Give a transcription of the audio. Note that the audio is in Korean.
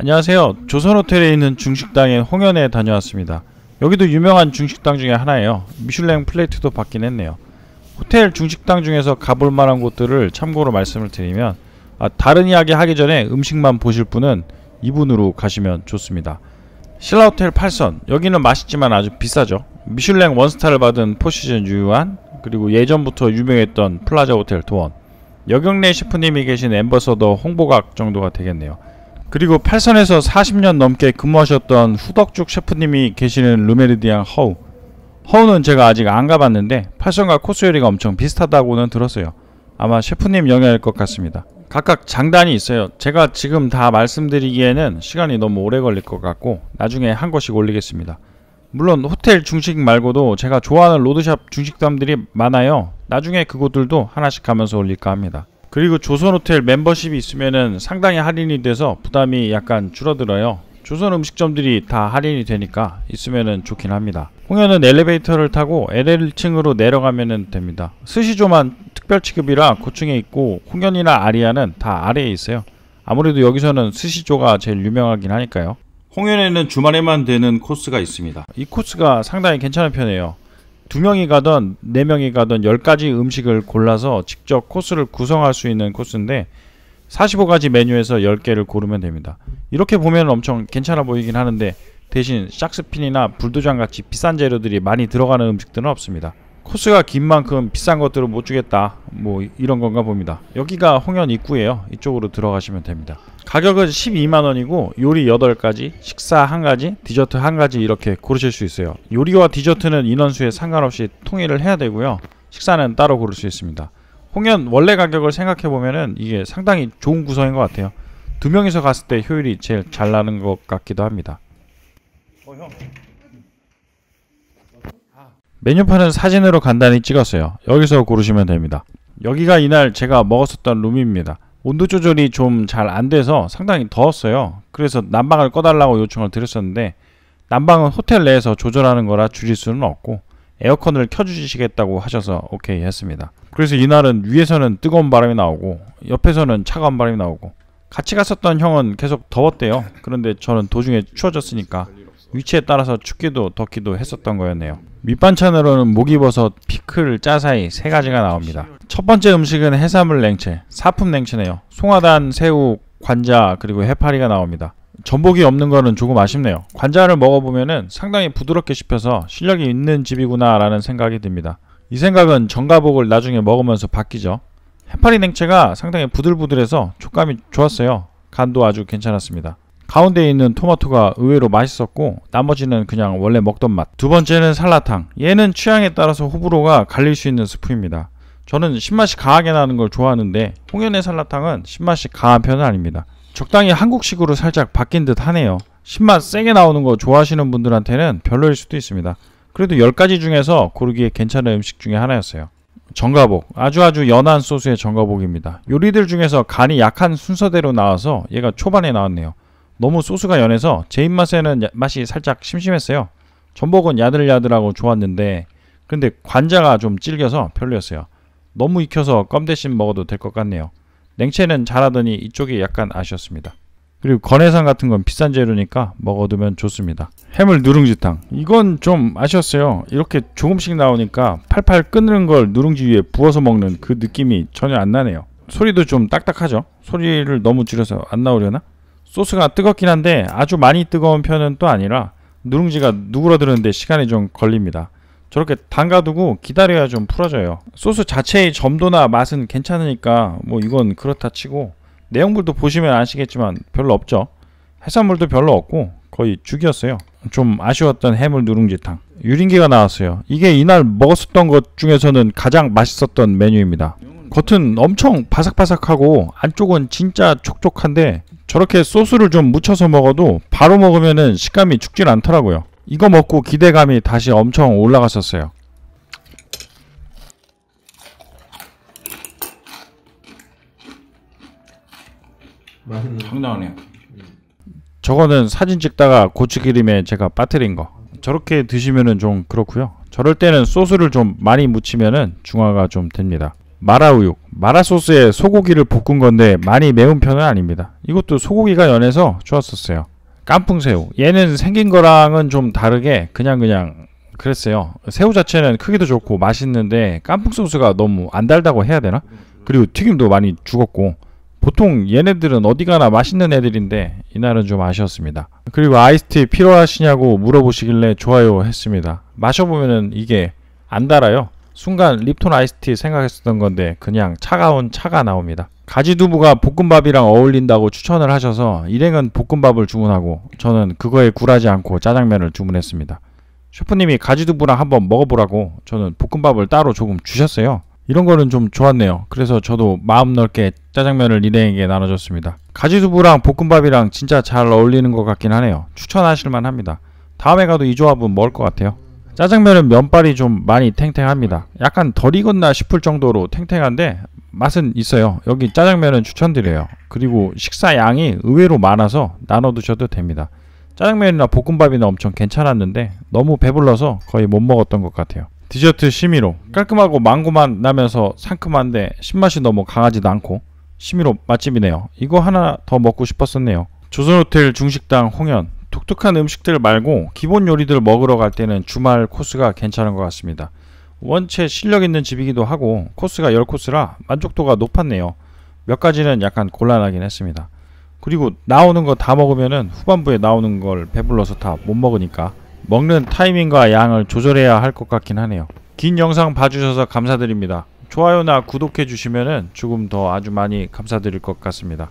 안녕하세요. 조선호텔에 있는 중식당인 홍현에 다녀왔습니다. 여기도 유명한 중식당 중에 하나예요. 미슐랭 플레이트도 받긴 했네요. 호텔 중식당 중에서 가볼 만한 곳들을 참고로 말씀을 드리면 아, 다른 이야기 하기 전에 음식만 보실 분은 이분으로 가시면 좋습니다. 신라호텔 8선 여기는 맛있지만 아주 비싸죠. 미슐랭 원스타를 받은 포시즌 유한 그리고 예전부터 유명했던 플라자 호텔 도원 여경래 셰프님이 계신 엠버서더 홍보각 정도가 되겠네요. 그리고 팔선에서 40년 넘게 근무하셨던 후덕죽 셰프님이 계시는 루메르디앙 허우 허우는 제가 아직 안 가봤는데 팔선과 코스 요리가 엄청 비슷하다고는 들었어요 아마 셰프님 영향일 것 같습니다 각각 장단이 있어요 제가 지금 다 말씀드리기에는 시간이 너무 오래 걸릴 것 같고 나중에 한곳씩 올리겠습니다 물론 호텔 중식 말고도 제가 좋아하는 로드샵 중식점들이 많아요 나중에 그곳들도 하나씩 가면서 올릴까 합니다 그리고 조선호텔 멤버십이 있으면 상당히 할인이 돼서 부담이 약간 줄어들어요. 조선 음식점들이 다 할인이 되니까 있으면 좋긴 합니다. 홍현은 엘리베이터를 타고 LL층으로 내려가면 됩니다. 스시조만 특별 취급이라 고층에 있고 홍현이나 아리아는 다 아래에 있어요. 아무래도 여기서는 스시조가 제일 유명하긴 하니까요. 홍현에는 주말에만 되는 코스가 있습니다. 이 코스가 상당히 괜찮은 편이에요. 두 명이 가던 네 명이 가던 열 가지 음식을 골라서 직접 코스를 구성할 수 있는 코스인데 45가지 메뉴에서 10개를 고르면 됩니다. 이렇게 보면 엄청 괜찮아 보이긴 하는데 대신 샥스핀이나 불도장 같이 비싼 재료들이 많이 들어가는 음식들은 없습니다. 코스가 긴 만큼 비싼 것들은 못 주겠다 뭐 이런 건가 봅니다 여기가 홍현 입구예요 이쪽으로 들어가시면 됩니다 가격은 12만원이고 요리 8가지 식사 1가지 디저트 1가지 이렇게 고르실 수 있어요 요리와 디저트는 인원수에 상관없이 통일을 해야 되고요 식사는 따로 고를 수 있습니다 홍현 원래 가격을 생각해보면 이게 상당히 좋은 구성인 것 같아요 두 명이서 갔을 때 효율이 제일 잘 나는 것 같기도 합니다 어, 형. 메뉴판은 사진으로 간단히 찍었어요. 여기서 고르시면 됩니다. 여기가 이날 제가 먹었었던 룸입니다. 온도 조절이 좀 잘 안 돼서 상당히 더웠어요. 그래서 난방을 꺼달라고 요청을 드렸었는데 난방은 호텔 내에서 조절하는 거라 줄일 수는 없고 에어컨을 켜주시겠다고 하셔서 오케이 했습니다. 그래서 이날은 위에서는 뜨거운 바람이 나오고 옆에서는 차가운 바람이 나오고 같이 갔었던 형은 계속 더웠대요. 그런데 저는 도중에 추워졌으니까 위치에 따라서 춥기도 덥기도 했었던 거였네요. 밑반찬으로는 목이버섯, 피클, 짜사이 세 가지가 나옵니다. 첫 번째 음식은 해산물 냉채, 사품 냉채네요. 송화단, 새우, 관자 그리고 해파리가 나옵니다. 전복이 없는 거는 조금 아쉽네요. 관자를 먹어보면은 상당히 부드럽게 씹혀서 실력이 있는 집이구나라는 생각이 듭니다. 이 생각은 전가복을 나중에 먹으면서 바뀌죠. 해파리 냉채가 상당히 부들부들해서 촉감이 좋았어요. 간도 아주 괜찮았습니다. 가운데 있는 토마토가 의외로 맛있었고 나머지는 그냥 원래 먹던 맛. 두 번째는 살라탕. 얘는 취향에 따라서 호불호가 갈릴 수 있는 스프입니다. 저는 신맛이 강하게 나는 걸 좋아하는데 홍연의 살라탕은 신맛이 강한 편은 아닙니다. 적당히 한국식으로 살짝 바뀐 듯 하네요. 신맛 세게 나오는 거 좋아하시는 분들한테는 별로일 수도 있습니다. 그래도 10가지 중에서 고르기에 괜찮은 음식 중에 하나였어요. 정가복. 아주 아주 연한 소스의 정가복입니다. 요리들 중에서 간이 약한 순서대로 나와서 얘가 초반에 나왔네요. 너무 소스가 연해서 제 입맛에는 야, 맛이 살짝 심심했어요. 전복은 야들야들하고 좋았는데 근데 관자가 좀 질겨서 별로였어요. 너무 익혀서 껌 대신 먹어도 될 것 같네요. 냉채는 잘하더니 이쪽이 약간 아쉬웠습니다. 그리고 건해산 같은 건 비싼 재료니까 먹어두면 좋습니다. 해물 누룽지탕 이건 좀 아쉬웠어요. 이렇게 조금씩 나오니까 팔팔 끓는 걸 누룽지 위에 부어서 먹는 그 느낌이 전혀 안 나네요. 소리도 좀 딱딱하죠? 소리를 너무 줄여서 안 나오려나? 소스가 뜨겁긴 한데 아주 많이 뜨거운 편은 또 아니라 누룽지가 누그러드는데 시간이 좀 걸립니다. 저렇게 담가두고 기다려야 좀 풀어져요. 소스 자체의 점도나 맛은 괜찮으니까 뭐 이건 그렇다 치고 내용물도 보시면 아시겠지만 별로 없죠. 해산물도 별로 없고 거의 죽이었어요. 좀 아쉬웠던 해물 누룽지탕. 유린기가 나왔어요. 이게 이날 먹었었던 것 중에서는 가장 맛있었던 메뉴입니다. 겉은 엄청 바삭바삭하고 안쪽은 진짜 촉촉한데 저렇게 소스를 좀 묻혀서 먹어도 바로 먹으면 식감이 죽질 않더라고요. 이거 먹고 기대감이 다시 엄청 올라갔었어요. 맛있는 상당하네요. 저거는 사진 찍다가 고추기름에 제가 빠뜨린 거. 저렇게 드시면좀 그렇고요. 저럴 때는 소스를 좀 많이 묻히면은 중화가 좀 됩니다. 마라우육 마라소스에 소고기를 볶은 건데 많이 매운 편은 아닙니다. 이것도 소고기가 연해서 좋았었어요. 깐풍새우. 얘는 생긴 거랑은 좀 다르게 그냥 그냥 그랬어요. 새우 자체는 크기도 좋고 맛있는데 깐풍 소스가 너무 안 달다고 해야 되나? 그리고 튀김도 많이 죽었고 보통 얘네들은 어디 가나 맛있는 애들인데 이날은 좀 아쉬웠습니다. 그리고 아이스티 필요하시냐고 물어보시길래 좋아요 했습니다. 마셔보면은 이게 안 달아요. 순간 립톤 아이스티 생각했었던 건데 그냥 차가운 차가 나옵니다. 가지두부가 볶음밥이랑 어울린다고 추천을 하셔서 일행은 볶음밥을 주문하고 저는 그거에 굴하지 않고 짜장면을 주문했습니다. 셰프님이 가지두부랑 한번 먹어보라고 저는 볶음밥을 따로 조금 주셨어요. 이런 거는 좀 좋았네요. 그래서 저도 마음 넓게 짜장면을 일행에게 나눠줬습니다. 가지두부랑 볶음밥이랑 진짜 잘 어울리는 것 같긴 하네요. 추천하실 만합니다. 다음에 가도 이 조합은 먹을 것 같아요. 짜장면은 면발이 좀 많이 탱탱합니다. 약간 덜 익었나 싶을 정도로 탱탱한데 맛은 있어요. 여기 짜장면은 추천드려요. 그리고 식사 양이 의외로 많아서 나눠 드셔도 됩니다. 짜장면이나 볶음밥이나 엄청 괜찮았는데 너무 배불러서 거의 못 먹었던 것 같아요. 디저트 시미로 깔끔하고 망고만 나면서 상큼한데 신맛이 너무 강하지도 않고 시미로 맛집이네요. 이거 하나 더 먹고 싶었었네요. 조선호텔 중식당 홍현 독특한 음식들 말고 기본 요리들 먹으러 갈 때는 주말 코스가 괜찮은 것 같습니다. 원체 실력 있는 집이기도 하고 코스가 10코스라 만족도가 높았네요. 몇 가지는 약간 곤란하긴 했습니다. 그리고 나오는 거 다먹으면 후반부에 나오는 걸 배불러서 다 못 먹으니까 먹는 타이밍과 양을 조절해야 할 것 같긴 하네요. 긴 영상 봐주셔서 감사드립니다. 좋아요나 구독해 주시면은 조금 더 아주 많이 감사드릴 것 같습니다.